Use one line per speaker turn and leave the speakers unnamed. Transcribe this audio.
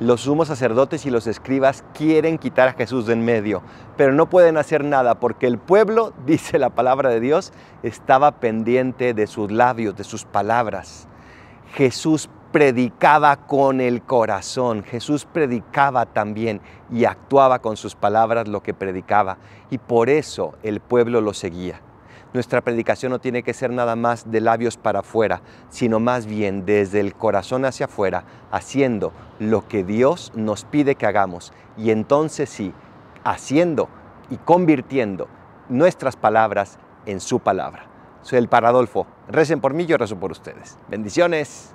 Los sumos sacerdotes y los escribas quieren quitar a Jesús de en medio, pero no pueden hacer nada porque el pueblo, dice la palabra de Dios, estaba pendiente de sus labios, de sus palabras. Jesús predicaba con el corazón, Jesús predicaba también y actuaba con sus palabras lo que predicaba y por eso el pueblo lo seguía nuestra predicación no tiene que ser nada más de labios para afuera, sino más bien desde el corazón hacia afuera, haciendo lo que Dios nos pide que hagamos. Y entonces sí, haciendo y convirtiendo nuestras palabras en su palabra. Soy el Paradolfo. Recen por mí, yo rezo por ustedes. Bendiciones.